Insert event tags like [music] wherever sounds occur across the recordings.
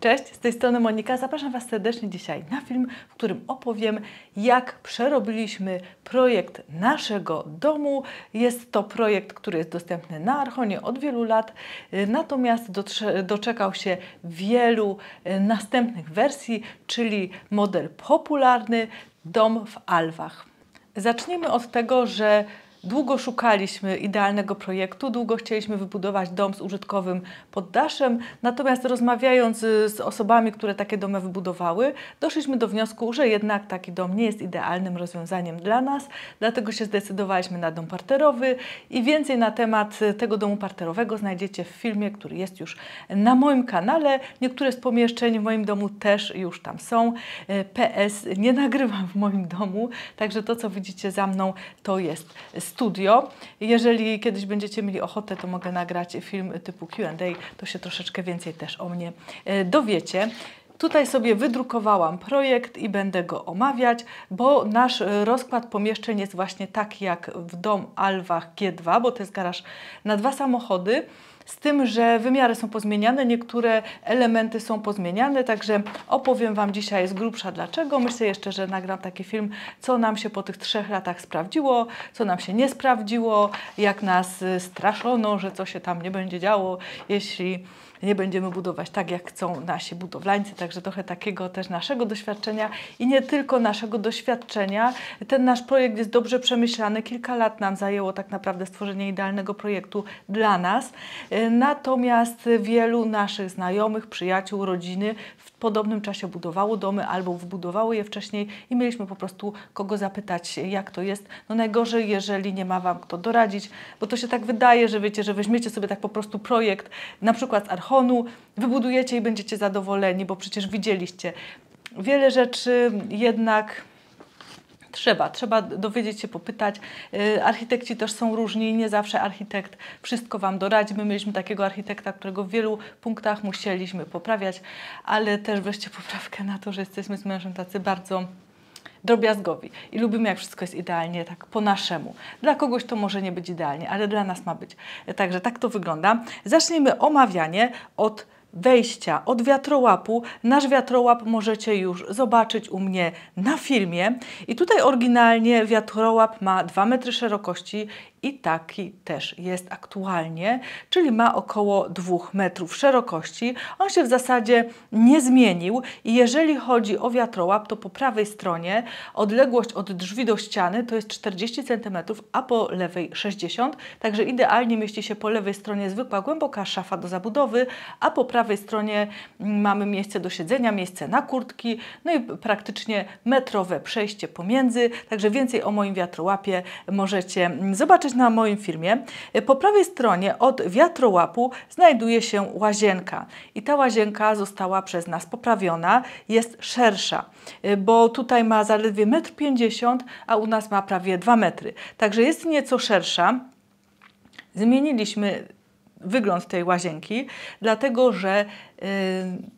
Cześć, z tej strony Monika. Zapraszam Was serdecznie dzisiaj na film, w którym opowiem, jak przerobiliśmy projekt naszego domu. Jest to projekt, który jest dostępny na Archonie od wielu lat, y, natomiast doczekał się wielu y, następnych wersji, czyli model popularny Dom w Alwach. Zacznijmy od tego, że Długo szukaliśmy idealnego projektu, długo chcieliśmy wybudować dom z użytkowym poddaszem, natomiast rozmawiając y, z osobami, które takie domy wybudowały, doszliśmy do wniosku, że jednak taki dom nie jest idealnym rozwiązaniem dla nas, dlatego się zdecydowaliśmy na dom parterowy i więcej na temat y, tego domu parterowego znajdziecie w filmie, który jest już na moim kanale. Niektóre z pomieszczeń w moim domu też już tam są. Y, PS, nie [laughs] nagrywam w moim domu, także to, co widzicie za mną, to jest studio. Jeżeli kiedyś będziecie mieli ochotę, to mogę nagrać film typu Q&A, to się troszeczkę więcej też o mnie e, dowiecie. Tutaj sobie wydrukowałam projekt i będę go omawiać, bo nasz e, rozkład pomieszczeń jest właśnie tak jak w dom Alwach G2, bo to jest garaż na dwa samochody z tym, że wymiary są pozmieniane, niektóre elementy są pozmieniane, także opowiem Wam dzisiaj z grubsza dlaczego. Myślę jeszcze, że nagram taki film, co nam się po tych trzech latach sprawdziło, co nam się nie sprawdziło, jak nas y, straszono, że co się tam nie będzie działo, jeśli nie będziemy budować tak, jak chcą nasi budowlańcy. Także trochę takiego też naszego doświadczenia i nie tylko naszego doświadczenia. Ten nasz projekt jest dobrze przemyślany. Kilka lat nam zajęło tak naprawdę stworzenie idealnego projektu dla nas. Natomiast wielu naszych znajomych, przyjaciół, rodziny w podobnym czasie budowało domy albo wbudowało je wcześniej i mieliśmy po prostu kogo zapytać, jak to jest. No najgorzej, jeżeli nie ma Wam kto doradzić, bo to się tak wydaje, że wiecie, że weźmiecie sobie tak po prostu projekt, na przykład z architekturą, balkonu, wybudujecie i będziecie zadowoleni, bo przecież widzieliście. Wiele rzeczy jednak Trzeba, trzeba dowiedzieć się, popytać. Y, architekci też są różni, nie zawsze architekt wszystko Wam doradzi. My mieliśmy takiego architekta, którego w wielu punktach musieliśmy poprawiać, ale też weźcie poprawkę na to, że jesteśmy z mężem tacy bardzo drobiazgowi i lubimy, jak wszystko jest idealnie, tak po naszemu. Dla kogoś to może nie być idealnie, ale dla nas ma być. Także tak to wygląda. Zacznijmy omawianie od wejścia od wiatrołapu. Nasz wiatrołap możecie już zobaczyć u mnie na filmie. I tutaj oryginalnie wiatrołap ma 2 metry szerokości i taki też jest aktualnie, czyli ma około 2 metrów szerokości. On się w zasadzie nie zmienił i jeżeli chodzi o wiatrołap, to po prawej stronie odległość od drzwi do ściany to jest 40 cm, a po lewej 60 także idealnie mieści się po lewej stronie zwykła głęboka szafa do zabudowy, a po prawej prawej stronie mamy miejsce do siedzenia, miejsce na kurtki, no i praktycznie metrowe przejście pomiędzy, także więcej o moim wiatrołapie możecie zobaczyć na moim filmie. Po prawej stronie od wiatrołapu znajduje się łazienka i ta łazienka została przez nas poprawiona, jest szersza, bo tutaj ma zaledwie 1,50 m, a u nas ma prawie 2 metry, także jest nieco szersza. Zmieniliśmy wygląd tej łazienki, dlatego że y,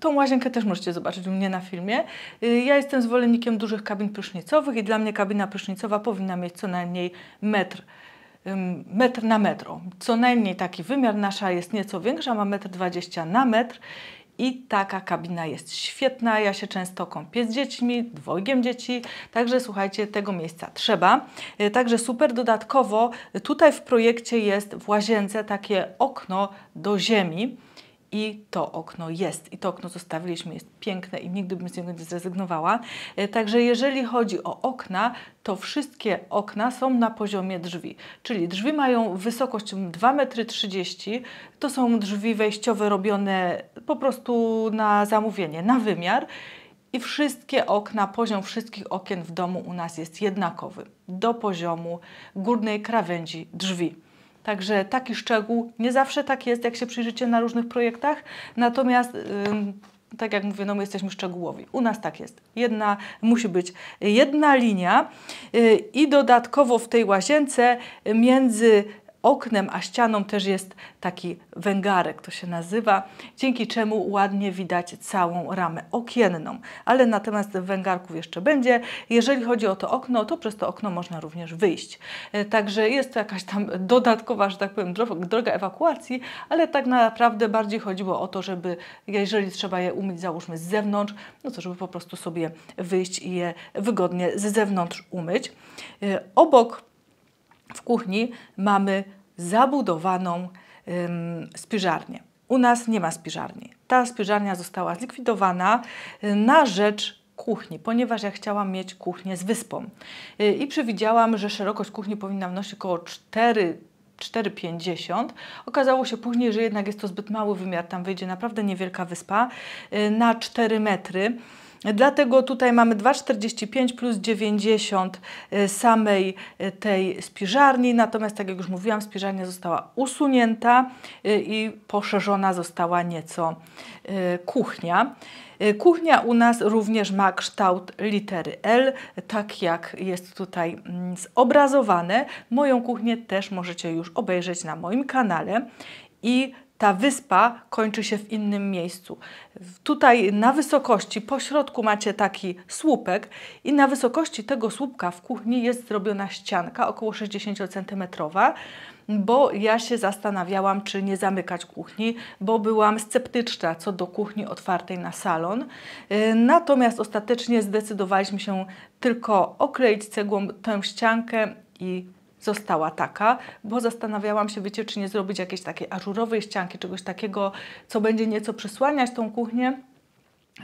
tą łazienkę też możecie zobaczyć u mnie na filmie. Y, ja jestem zwolennikiem dużych kabin prysznicowych i dla mnie kabina prysznicowa powinna mieć co najmniej metr metr na metr. Co najmniej taki wymiar nasza jest nieco większa, ma metr dwadzieścia na metr i taka kabina jest świetna. Ja się często kąpię z dziećmi, dwojgiem dzieci, także słuchajcie, tego miejsca trzeba. E, także super dodatkowo e, tutaj w projekcie jest w łazience takie okno do ziemi i to okno jest. I to okno zostawiliśmy, jest piękne i nigdy bym z niego nie zrezygnowała. E, także jeżeli chodzi o okna, to wszystkie okna są na poziomie drzwi. Czyli drzwi mają wysokość 2,30 m. To są drzwi wejściowe robione po prostu na zamówienie, na wymiar i wszystkie okna, poziom wszystkich okien w domu u nas jest jednakowy do poziomu górnej krawędzi drzwi. Także taki szczegół, nie zawsze tak jest, jak się przyjrzycie na różnych projektach, natomiast tak jak mówię, no my jesteśmy szczegółowi. U nas tak jest. Jedna, musi być jedna linia y, i dodatkowo w tej łazience między oknem, a ścianą też jest taki węgarek, to się nazywa, dzięki czemu ładnie widać całą ramę okienną. Ale na temat węgarków jeszcze będzie. Jeżeli chodzi o to okno, to przez to okno można również wyjść. E, także jest to jakaś tam dodatkowa, że tak powiem, droga ewakuacji, ale tak naprawdę bardziej chodziło o to, żeby jeżeli trzeba je umyć załóżmy z zewnątrz, no to żeby po prostu sobie wyjść i je wygodnie z zewnątrz umyć. E, obok w kuchni mamy zabudowaną ym, spiżarnię. U nas nie ma spiżarni. Ta spiżarnia została zlikwidowana e, na rzecz kuchni, ponieważ ja chciałam mieć kuchnię z wyspą. E, I przewidziałam, że szerokość kuchni powinna wnosić około 4 4,50. Okazało się później, że jednak jest to zbyt mały wymiar, tam wyjdzie naprawdę niewielka wyspa e, na 4 metry. Dlatego tutaj mamy 2,45 plus 90 y, samej y, tej spiżarni, natomiast tak jak już mówiłam, spiżarnia została usunięta y, i poszerzona została nieco kuchnia. Kuchnia u nas również ma kształt litery L, tak jak jest tutaj mm, zobrazowane. Moją kuchnię też możecie już obejrzeć na moim kanale i ta wyspa kończy się w innym miejscu. Tutaj na wysokości, po środku macie taki słupek i na wysokości tego słupka w kuchni jest zrobiona ścianka około 60 cm, bo ja się zastanawiałam, czy nie zamykać kuchni, bo byłam sceptyczna co do kuchni otwartej na salon. Y, natomiast ostatecznie zdecydowaliśmy się tylko okleić cegłą tę ściankę i została taka, bo zastanawiałam się, wiecie, czy nie zrobić jakiejś takiej ażurowej ścianki, czegoś takiego, co będzie nieco przysłaniać tą kuchnię,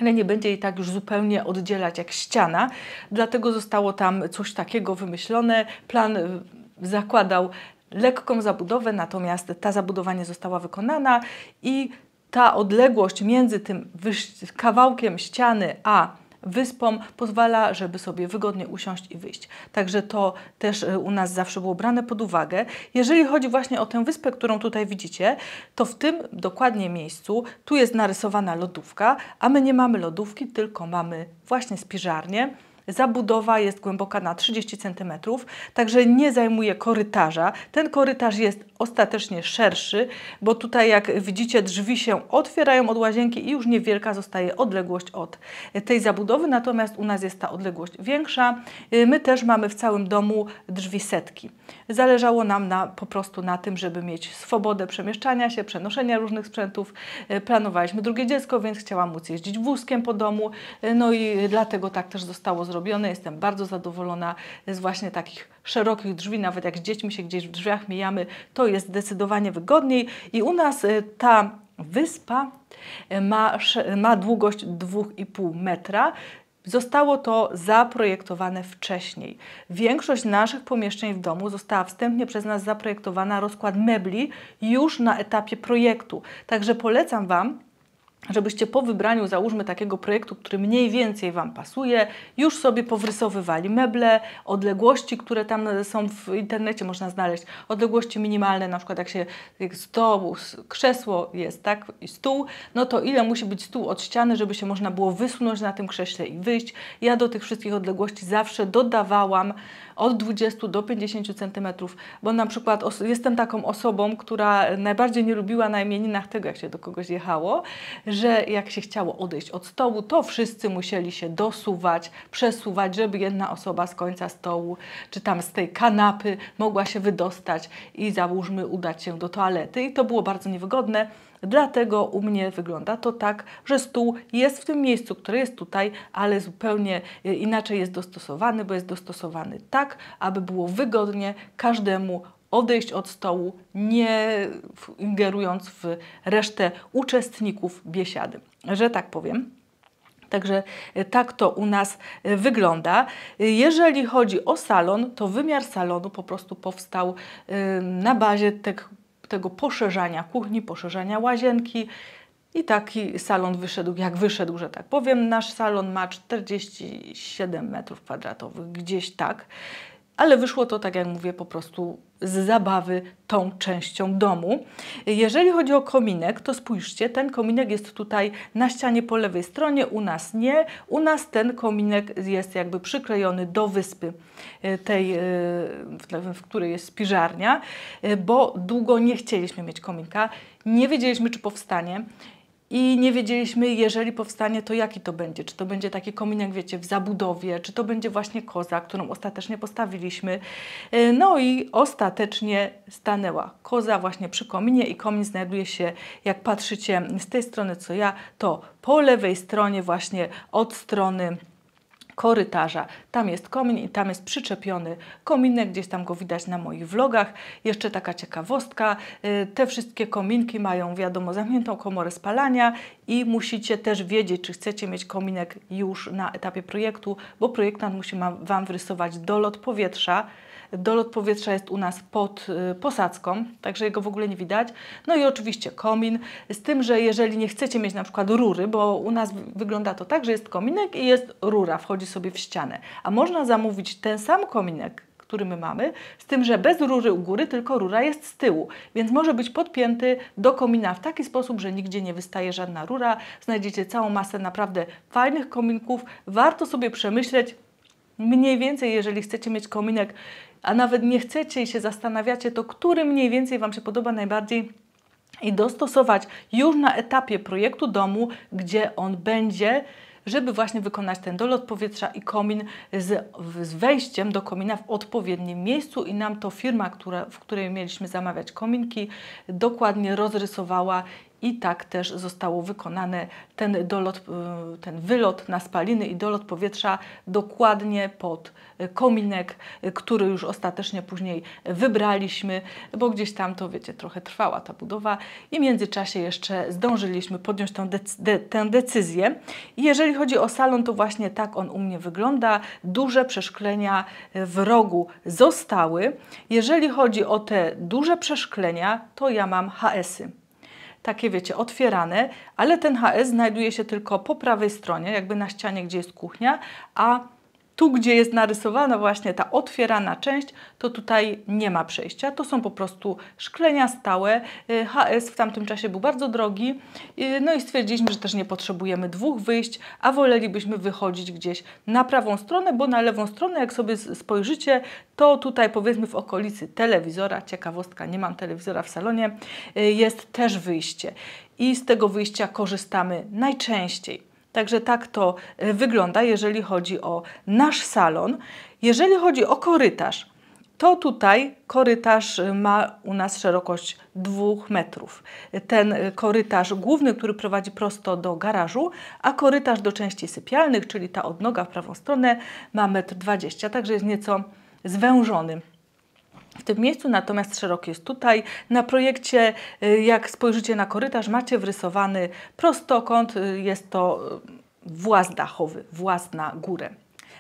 ale nie będzie jej tak już zupełnie oddzielać jak ściana, dlatego zostało tam coś takiego wymyślone. Plan y, zakładał lekką zabudowę, natomiast ta zabudowa nie została wykonana i ta odległość między tym kawałkiem ściany a wyspom, pozwala, żeby sobie wygodnie usiąść i wyjść. Także to też y, u nas zawsze było brane pod uwagę. Jeżeli chodzi właśnie o tę wyspę, którą tutaj widzicie, to w tym dokładnie miejscu tu jest narysowana lodówka, a my nie mamy lodówki, tylko mamy właśnie spiżarnię. Zabudowa jest głęboka na 30 cm, także nie zajmuje korytarza. Ten korytarz jest ostatecznie szerszy, bo tutaj jak widzicie drzwi się otwierają od łazienki i już niewielka zostaje odległość od e, tej zabudowy, natomiast u nas jest ta odległość większa. E, my też mamy w całym domu drzwi setki. Zależało nam na, po prostu na tym, żeby mieć swobodę przemieszczania się, przenoszenia różnych sprzętów. E, planowaliśmy drugie dziecko, więc chciałam móc jeździć wózkiem po domu, no i dlatego tak też zostało zrobione zrobione, jestem bardzo zadowolona z właśnie takich szerokich drzwi, nawet jak z dziećmi się gdzieś w drzwiach mijamy, to jest zdecydowanie wygodniej i u nas e, ta wyspa e, ma, ma długość 2,5 metra. Zostało to zaprojektowane wcześniej. Większość naszych pomieszczeń w domu została wstępnie przez nas zaprojektowana rozkład mebli już na etapie projektu. Także polecam Wam żebyście po wybraniu, załóżmy, takiego projektu, który mniej więcej Wam pasuje, już sobie powrysowywali meble, odległości, które tam są w internecie, można znaleźć odległości minimalne, na przykład jak się jak stoł, krzesło jest, tak, i stół, no to ile musi być stół od ściany, żeby się można było wysunąć na tym krześle i wyjść. Ja do tych wszystkich odległości zawsze dodawałam od 20 do 50 cm, bo na przykład jestem taką osobą, która najbardziej nie lubiła na imieninach tego, jak się do kogoś jechało, że jak się chciało odejść od stołu, to wszyscy musieli się dosuwać, przesuwać, żeby jedna osoba z końca stołu, czy tam z tej kanapy mogła się wydostać i załóżmy udać się do toalety i to było bardzo niewygodne. Dlatego u mnie wygląda to tak, że stół jest w tym miejscu, które jest tutaj, ale zupełnie e, inaczej jest dostosowany, bo jest dostosowany tak, aby było wygodnie każdemu odejść od stołu, nie ingerując w resztę uczestników biesiady, że tak powiem. Także e, tak to u nas e, wygląda. Jeżeli chodzi o salon, to wymiar salonu po prostu powstał na bazie tych tego poszerzania kuchni, poszerzania łazienki. I taki salon wyszedł, jak wyszedł, że tak powiem. Nasz salon ma 47 metrów kwadratowych, gdzieś tak, ale wyszło to, tak jak mówię, po prostu z zabawy tą częścią domu. Jeżeli chodzi o kominek, to spójrzcie, ten kominek jest tutaj na ścianie po lewej stronie, u nas nie. U nas ten kominek jest jakby przyklejony do wyspy e, tej, e, w której jest spiżarnia, e, bo długo nie chcieliśmy mieć kominka, nie wiedzieliśmy czy powstanie i nie wiedzieliśmy, jeżeli powstanie, to jaki to będzie. Czy to będzie taki komin, jak wiecie, w zabudowie, czy to będzie właśnie koza, którą ostatecznie postawiliśmy. E, no i ostatecznie stanęła koza właśnie przy kominie i komin znajduje się, jak patrzycie z tej strony co ja, to po lewej stronie właśnie od strony korytarza. Tam jest komin i tam jest przyczepiony kominek, gdzieś tam go widać na moich vlogach. Jeszcze taka ciekawostka, y, te wszystkie kominki mają wiadomo zamkniętą komorę spalania i musicie też wiedzieć, czy chcecie mieć kominek już na etapie projektu, bo projektant musi Wam wrysować dolot powietrza, Dolot powietrza jest u nas pod y, posadzką, także jego w ogóle nie widać. No i oczywiście komin, z tym, że jeżeli nie chcecie mieć na przykład rury, bo u nas wygląda to tak, że jest kominek i jest rura, wchodzi sobie w ścianę, a można zamówić ten sam kominek, który my mamy, z tym, że bez rury u góry, tylko rura jest z tyłu, więc może być podpięty do komina w taki sposób, że nigdzie nie wystaje żadna rura. Znajdziecie całą masę naprawdę fajnych kominków. Warto sobie przemyśleć, Mniej więcej, jeżeli chcecie mieć kominek a nawet nie chcecie i się zastanawiacie, to który mniej więcej Wam się podoba najbardziej i dostosować już na etapie projektu domu, gdzie on będzie, żeby właśnie wykonać ten dolot powietrza i komin z, z wejściem do komina w odpowiednim miejscu i nam to firma, która, w której mieliśmy zamawiać kominki, dokładnie rozrysowała i tak też zostało wykonane ten, dolot, y, ten wylot na spaliny i dolot powietrza dokładnie pod y, kominek, y, który już ostatecznie później wybraliśmy, bo gdzieś tam to wiecie, trochę trwała ta budowa i w międzyczasie jeszcze zdążyliśmy podjąć tą de tę decyzję. I jeżeli chodzi o salon, to właśnie tak on u mnie wygląda. Duże przeszklenia w rogu zostały. Jeżeli chodzi o te duże przeszklenia, to ja mam HS-y takie wiecie, otwierane, ale ten HS znajduje się tylko po prawej stronie, jakby na ścianie, gdzie jest kuchnia, a tu, gdzie jest narysowana właśnie ta otwierana część, to tutaj nie ma przejścia. To są po prostu szklenia stałe. Y, HS w tamtym czasie był bardzo drogi, y, no i stwierdziliśmy, że też nie potrzebujemy dwóch wyjść, a wolelibyśmy wychodzić gdzieś na prawą stronę, bo na lewą stronę, jak sobie spojrzycie, to tutaj powiedzmy w okolicy telewizora, ciekawostka, nie mam telewizora w salonie, y, jest też wyjście. I z tego wyjścia korzystamy najczęściej. Także tak to e, wygląda, jeżeli chodzi o nasz salon. Jeżeli chodzi o korytarz, to tutaj korytarz e, ma u nas szerokość 2 metrów. E, ten korytarz główny, który prowadzi prosto do garażu, a korytarz do części sypialnych, czyli ta odnoga w prawą stronę, ma 1,20 m, także jest nieco zwężony w tym miejscu, natomiast szerok jest tutaj. Na projekcie, y, jak spojrzycie na korytarz, macie wrysowany prostokąt, y, jest to y, właz dachowy, właz na górę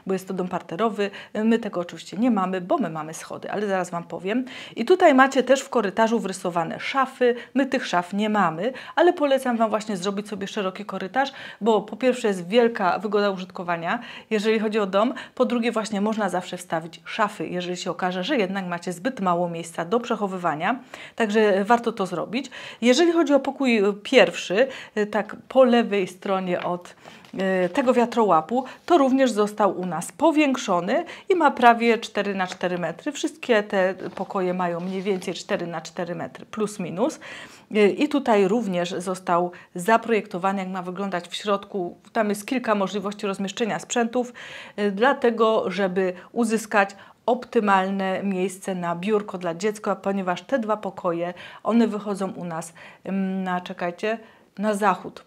bo jest to dom parterowy. My tego oczywiście nie mamy, bo my mamy schody, ale zaraz Wam powiem. I tutaj macie też w korytarzu wrysowane szafy. My tych szaf nie mamy, ale polecam Wam właśnie zrobić sobie szeroki korytarz, bo po pierwsze jest wielka wygoda użytkowania, jeżeli chodzi o dom. Po drugie właśnie można zawsze wstawić szafy, jeżeli się okaże, że jednak macie zbyt mało miejsca do przechowywania. Także warto to zrobić. Jeżeli chodzi o pokój pierwszy, tak po lewej stronie od Y, tego wiatrołapu, to również został u nas powiększony i ma prawie 4 na 4 metry. Wszystkie te pokoje mają mniej więcej 4 na 4 metry, plus minus. Y, I tutaj również został zaprojektowany, jak ma wyglądać w środku. Tam jest kilka możliwości rozmieszczenia sprzętów, y, dlatego, żeby uzyskać optymalne miejsce na biurko dla dziecka, ponieważ te dwa pokoje, one wychodzą u nas na, czekajcie, na zachód,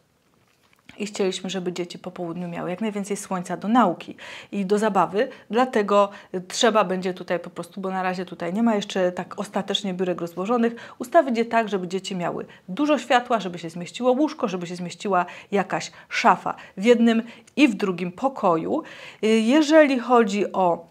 i chcieliśmy, żeby dzieci po południu miały jak najwięcej słońca do nauki i do zabawy, dlatego trzeba będzie tutaj po prostu, bo na razie tutaj nie ma jeszcze tak ostatecznie biurek rozłożonych, ustawić je tak, żeby dzieci miały dużo światła, żeby się zmieściło łóżko, żeby się zmieściła jakaś szafa w jednym i w drugim pokoju. Y, jeżeli chodzi o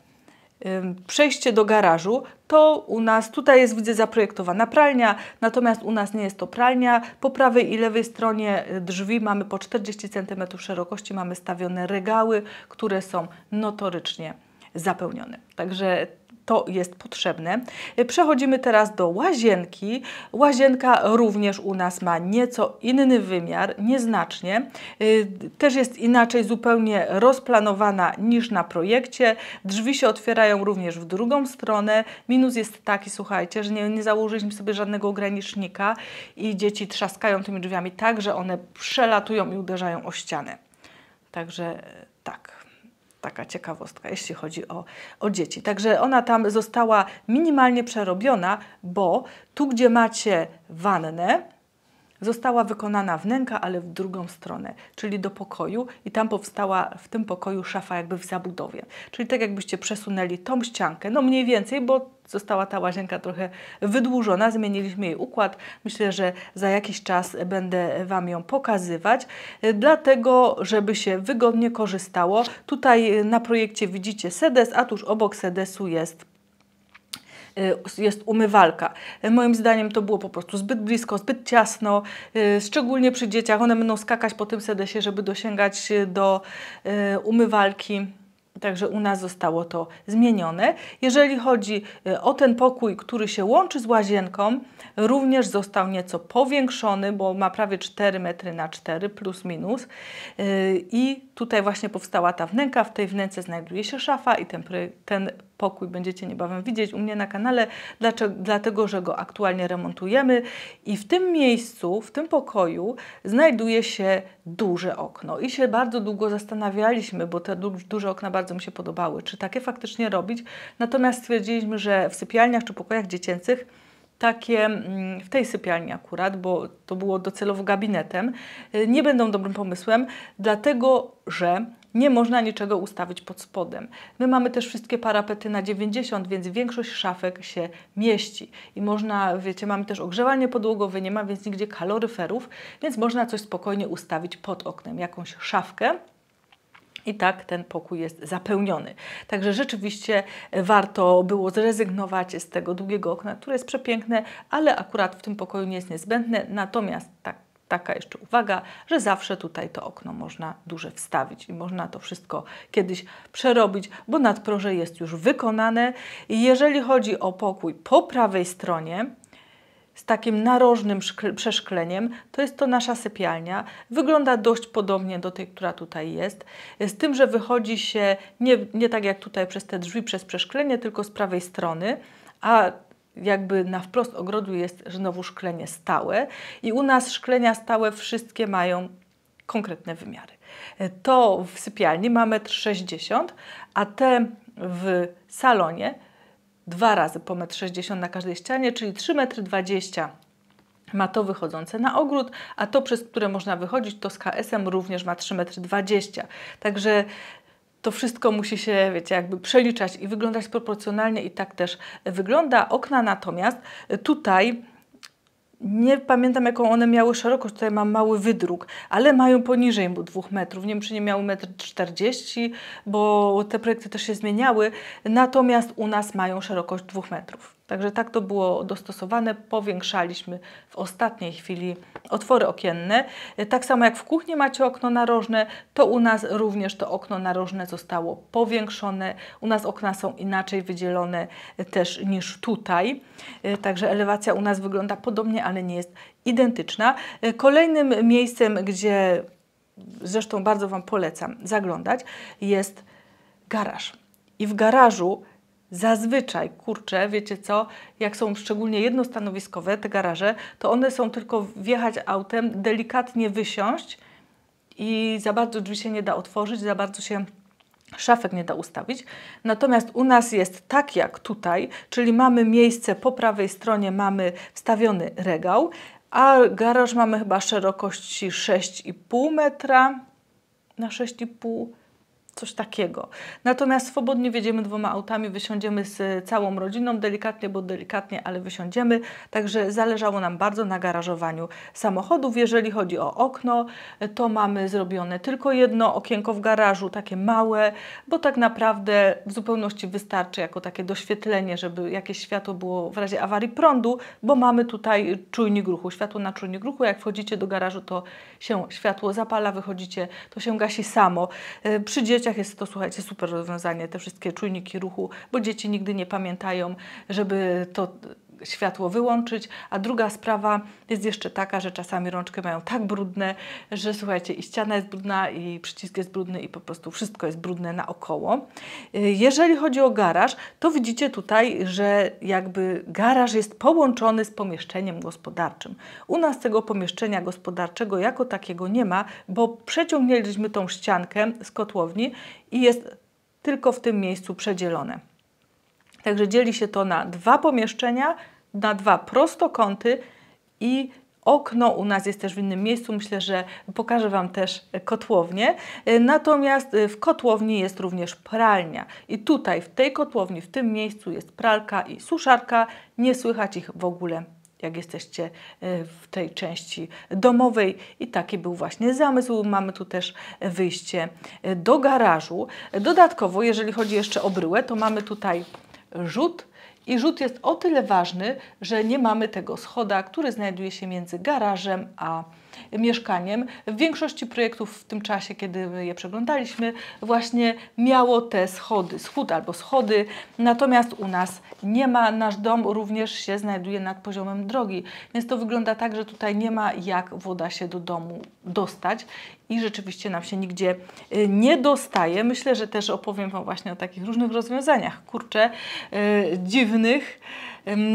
przejście do garażu, to u nas, tutaj jest widzę zaprojektowana pralnia, natomiast u nas nie jest to pralnia. Po prawej i lewej stronie y, drzwi mamy po 40 cm szerokości, mamy stawione regały, które są notorycznie zapełnione. Także to jest potrzebne. Przechodzimy teraz do łazienki. Łazienka również u nas ma nieco inny wymiar, nieznacznie. Y, też jest inaczej zupełnie rozplanowana niż na projekcie. Drzwi się otwierają również w drugą stronę. Minus jest taki, słuchajcie, że nie, nie założyliśmy sobie żadnego ogranicznika i dzieci trzaskają tymi drzwiami tak, że one przelatują i uderzają o ścianę. Także e, tak taka ciekawostka, jeśli chodzi o, o dzieci. Także ona tam została minimalnie przerobiona, bo tu, gdzie macie wannę, została wykonana wnęka, ale w drugą stronę, czyli do pokoju i tam powstała w tym pokoju szafa jakby w zabudowie. Czyli tak jakbyście przesunęli tą ściankę, no mniej więcej, bo została ta łazienka trochę wydłużona, zmieniliśmy jej układ. Myślę, że za jakiś czas będę Wam ją pokazywać, dlatego, żeby się wygodnie korzystało. Tutaj na projekcie widzicie sedes, a tuż obok sedesu jest y, jest umywalka. Moim zdaniem to było po prostu zbyt blisko, zbyt ciasno, y, szczególnie przy dzieciach. One będą skakać po tym sedesie, żeby dosięgać do y, umywalki. Także u nas zostało to zmienione. Jeżeli chodzi e, o ten pokój, który się łączy z łazienką, również został nieco powiększony, bo ma prawie 4 metry na 4 plus minus. E, I tutaj właśnie powstała ta wnęka. W tej wnęce znajduje się szafa i ten, ten pokój będziecie niebawem widzieć u mnie na kanale, dlaczego, dlatego że go aktualnie remontujemy i w tym miejscu, w tym pokoju znajduje się duże okno i się bardzo długo zastanawialiśmy, bo te duże okna bardzo mi się podobały, czy takie faktycznie robić, natomiast stwierdziliśmy, że w sypialniach czy pokojach dziecięcych takie mm, w tej sypialni akurat, bo to było docelowo gabinetem, y, nie będą dobrym pomysłem, dlatego że nie można niczego ustawić pod spodem. My mamy też wszystkie parapety na 90, więc większość szafek się mieści. I można, wiecie, mamy też ogrzewanie podłogowe, nie ma więc nigdzie kaloryferów, więc można coś spokojnie ustawić pod oknem, jakąś szafkę. I tak ten pokój jest zapełniony. Także rzeczywiście warto było zrezygnować z tego długiego okna, które jest przepiękne, ale akurat w tym pokoju nie jest niezbędne. Natomiast tak taka jeszcze uwaga, że zawsze tutaj to okno można duże wstawić i można to wszystko kiedyś przerobić, bo nadproże jest już wykonane. I jeżeli chodzi o pokój po prawej stronie, z takim narożnym przeszkleniem, to jest to nasza sypialnia. Wygląda dość podobnie do tej, która tutaj jest, z tym, że wychodzi się nie, nie tak jak tutaj przez te drzwi, przez przeszklenie, tylko z prawej strony, a jakby na wprost ogrodu jest znowu szklenie stałe i u nas szklenia stałe wszystkie mają konkretne wymiary. E, to w sypialni ma 1,60 m, a te w salonie dwa razy po 1,60 m na każdej ścianie, czyli 3,20 m ma to wychodzące na ogród, a to, przez które można wychodzić, to z KS-em również ma 3,20 m. Także to wszystko musi się, wiecie, jakby przeliczać i wyglądać proporcjonalnie i tak też wygląda. Okna natomiast y, tutaj nie pamiętam, jaką one miały szerokość, tutaj mam mały wydruk, ale mają poniżej dwóch metrów. Nie wiem, czy nie miały 1,40 m, bo te projekty też się zmieniały. Natomiast u nas mają szerokość dwóch metrów. Także tak to było dostosowane. Powiększaliśmy w ostatniej chwili otwory okienne. Tak samo jak w kuchni macie okno narożne, to u nas również to okno narożne zostało powiększone. U nas okna są inaczej wydzielone też niż tutaj. E, także elewacja u nas wygląda podobnie, ale nie jest identyczna. E, kolejnym miejscem, gdzie zresztą bardzo Wam polecam zaglądać, jest garaż. I w garażu Zazwyczaj, kurczę, wiecie co, jak są szczególnie jednostanowiskowe te garaże, to one są tylko wjechać autem, delikatnie wysiąść i za bardzo drzwi się nie da otworzyć, za bardzo się szafek nie da ustawić. Natomiast u nas jest tak jak tutaj, czyli mamy miejsce po prawej stronie, mamy wstawiony regał, a garaż mamy chyba szerokości 6,5 metra na 6,5 metra coś takiego. Natomiast swobodnie wjedziemy dwoma autami, wysiądziemy z e, całą rodziną, delikatnie, bo delikatnie, ale wysiądziemy. Także zależało nam bardzo na garażowaniu samochodów. Jeżeli chodzi o okno, e, to mamy zrobione tylko jedno okienko w garażu, takie małe, bo tak naprawdę w zupełności wystarczy jako takie doświetlenie, żeby jakieś światło było w razie awarii prądu, bo mamy tutaj czujnik ruchu, światło na czujnik ruchu. Jak wchodzicie do garażu, to się światło zapala, wychodzicie, to się gasi samo. E, Przy dzieciach dzieciach jest to, słuchajcie, super rozwiązanie, te wszystkie czujniki ruchu, bo dzieci nigdy nie pamiętają, żeby to światło wyłączyć, a druga sprawa jest jeszcze taka, że czasami rączki mają tak brudne, że słuchajcie, i ściana jest brudna, i przycisk jest brudny, i po prostu wszystko jest brudne naokoło. Y, jeżeli chodzi o garaż, to widzicie tutaj, że jakby garaż jest połączony z pomieszczeniem gospodarczym. U nas tego pomieszczenia gospodarczego jako takiego nie ma, bo przeciągnęliśmy tą ściankę z kotłowni i jest tylko w tym miejscu przedzielone. Także dzieli się to na dwa pomieszczenia na dwa prostokąty i Okno u nas jest też w innym miejscu, myślę, że pokażę Wam też e, kotłownię. E, natomiast e, w kotłowni jest również pralnia. I tutaj, w tej kotłowni, w tym miejscu jest pralka i suszarka. Nie słychać ich w ogóle, jak jesteście w tej części domowej. I taki był właśnie zamysł. Mamy tu też wyjście do garażu. Dodatkowo, jeżeli chodzi jeszcze o bryłę, to mamy tutaj rzut i rzut jest o tyle ważny, że nie mamy tego schoda, który znajduje się między garażem a mieszkaniem. W większości projektów w tym czasie, kiedy je przeglądaliśmy, właśnie miało te schody, schód albo schody, natomiast u nas nie ma. Nasz dom również się znajduje nad poziomem drogi, więc to wygląda tak, że tutaj nie ma jak woda się do domu dostać i rzeczywiście nam się nigdzie y, nie dostaje. Myślę, że też opowiem Wam właśnie o takich różnych rozwiązaniach, kurczę, yy, dziwnych,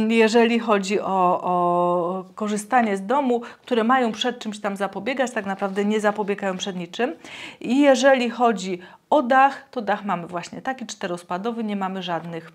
jeżeli chodzi o, o, korzystanie z domu, które mają przed czymś tam zapobiegać, tak naprawdę nie zapobiegają przed niczym. I jeżeli chodzi o dach, to dach mamy właśnie taki czterospadowy, nie mamy żadnych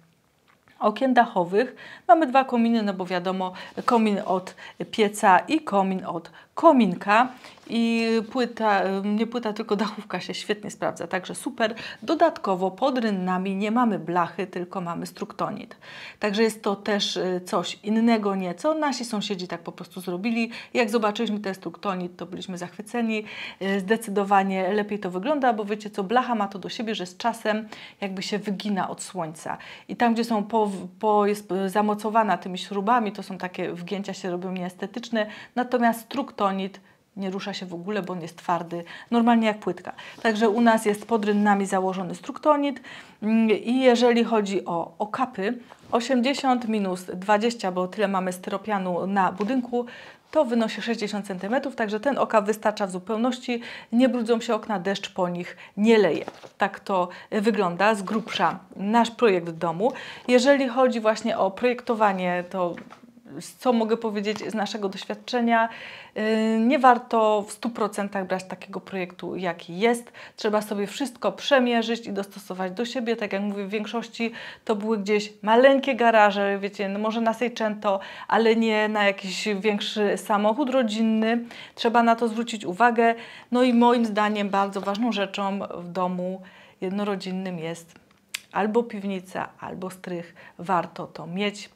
okien dachowych. Mamy dwa kominy, no bo wiadomo, komin od pieca i komin od kominka i płyta, nie płyta, tylko dachówka się świetnie sprawdza, także super. Dodatkowo pod rynnami nie mamy blachy, tylko mamy struktonit. Także jest to też e, coś innego nieco. Nasi sąsiedzi tak po prostu zrobili. Jak zobaczyliśmy ten struktonit, to byliśmy zachwyceni. E, zdecydowanie lepiej to wygląda, bo wiecie co, blacha ma to do siebie, że z czasem jakby się wygina od słońca. I tam, gdzie są po, po jest zamocowana tymi śrubami, to są takie wgięcia się robią nieestetyczne. Natomiast struktonit nie rusza się w ogóle, bo on jest twardy, normalnie jak płytka. Także u nas jest pod rynnami założony struktonit mm, i jeżeli chodzi o okapy, 80 minus 20, bo tyle mamy styropianu na budynku, to wynosi 60 cm, także ten okap wystarcza w zupełności, nie brudzą się okna, deszcz po nich nie leje. Tak to wygląda z grubsza nasz projekt domu. Jeżeli chodzi właśnie o projektowanie, to co mogę powiedzieć z naszego doświadczenia, y, nie warto w 100% brać takiego projektu, jaki jest. Trzeba sobie wszystko przemierzyć i dostosować do siebie. Tak jak mówię, w większości to były gdzieś maleńkie garaże, wiecie, no może na Seicento, ale nie na jakiś większy samochód rodzinny. Trzeba na to zwrócić uwagę. No i moim zdaniem bardzo ważną rzeczą w domu jednorodzinnym jest albo piwnica, albo strych. Warto to mieć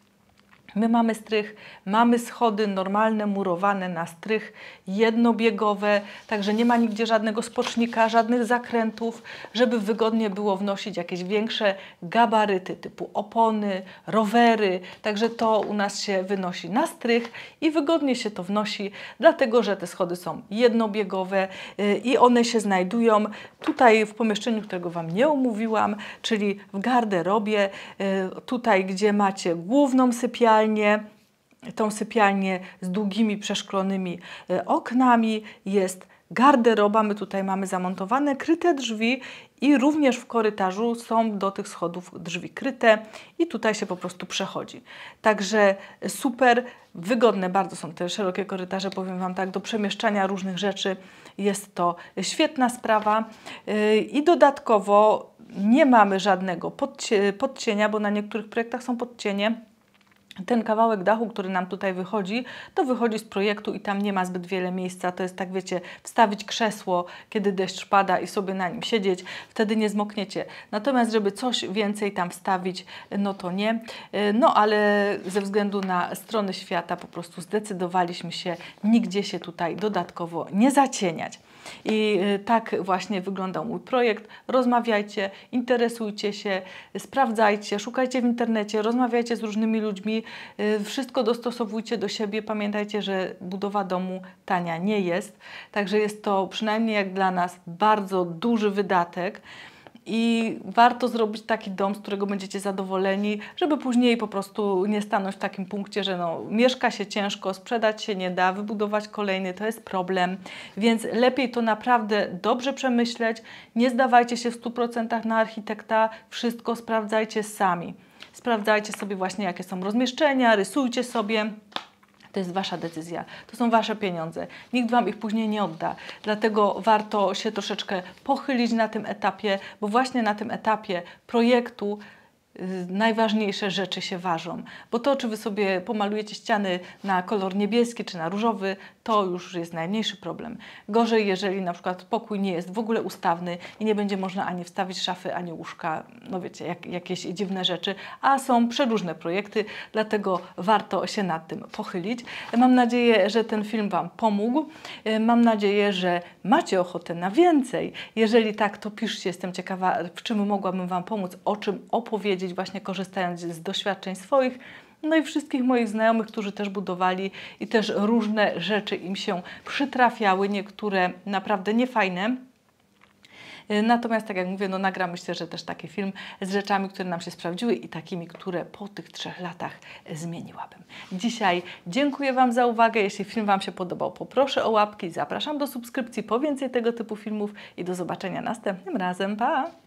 My mamy strych, mamy schody normalne, murowane na strych, jednobiegowe, także nie ma nigdzie żadnego spocznika, żadnych zakrętów, żeby wygodnie było wnosić jakieś większe gabaryty typu opony, rowery. Także to u nas się wynosi na strych i wygodnie się to wnosi, dlatego że te schody są jednobiegowe y, i one się znajdują tutaj w pomieszczeniu, którego Wam nie omówiłam, czyli w garderobie, y, tutaj gdzie macie główną sypialnię, sypialnię, tą sypialnię z długimi, przeszklonymi e, oknami, jest garderoba, my tutaj mamy zamontowane, kryte drzwi i również w korytarzu są do tych schodów drzwi kryte i tutaj się po prostu przechodzi. Także super, wygodne bardzo są te szerokie korytarze, powiem Wam tak, do przemieszczania różnych rzeczy jest to świetna sprawa e, i dodatkowo nie mamy żadnego podcie podcienia, bo na niektórych projektach są podcienie, ten kawałek dachu, który nam tutaj wychodzi, to wychodzi z projektu i tam nie ma zbyt wiele miejsca. To jest tak, wiecie, wstawić krzesło, kiedy deszcz pada i sobie na nim siedzieć, wtedy nie zmokniecie. Natomiast, żeby coś więcej tam wstawić, no to nie. E, no ale ze względu na strony świata po prostu zdecydowaliśmy się nigdzie się tutaj dodatkowo nie zacieniać. I y, tak właśnie wyglądał mój projekt. Rozmawiajcie, interesujcie się, sprawdzajcie, szukajcie w internecie, rozmawiajcie z różnymi ludźmi, y, wszystko dostosowujcie do siebie. Pamiętajcie, że budowa domu tania nie jest, także jest to przynajmniej jak dla nas bardzo duży wydatek i warto zrobić taki dom, z którego będziecie zadowoleni, żeby później po prostu nie stanąć w takim punkcie, że no, mieszka się ciężko, sprzedać się nie da, wybudować kolejny to jest problem. Więc lepiej to naprawdę dobrze przemyśleć. Nie zdawajcie się w 100% na architekta, wszystko sprawdzajcie sami. Sprawdzajcie sobie właśnie, jakie są rozmieszczenia, rysujcie sobie to jest Wasza decyzja. To są Wasze pieniądze. Nikt Wam ich później nie odda. Dlatego warto się troszeczkę pochylić na tym etapie, bo właśnie na tym etapie projektu Y, najważniejsze rzeczy się ważą. Bo to, czy Wy sobie pomalujecie ściany na kolor niebieski czy na różowy, to już jest najmniejszy problem. Gorzej, jeżeli na przykład pokój nie jest w ogóle ustawny i nie będzie można ani wstawić szafy, ani łóżka, no wiecie, jak, jakieś dziwne rzeczy, a są przeróżne projekty, dlatego warto się nad tym pochylić. Mam nadzieję, że ten film Wam pomógł. Y, mam nadzieję, że macie ochotę na więcej. Jeżeli tak, to piszcie, jestem ciekawa, w czym mogłabym Wam pomóc, o czym opowiedzieć, powiedzieć, właśnie korzystając z doświadczeń swoich, no i wszystkich moich znajomych, którzy też budowali i też różne rzeczy im się przytrafiały, niektóre naprawdę niefajne. E, natomiast, tak jak mówię, no nagram myślę, że też taki film z rzeczami, które nam się sprawdziły i takimi, które po tych trzech latach e, zmieniłabym. Dzisiaj dziękuję Wam za uwagę. Jeśli film Wam się podobał, poproszę o łapki. Zapraszam do subskrypcji po więcej tego typu filmów i do zobaczenia następnym razem. Pa!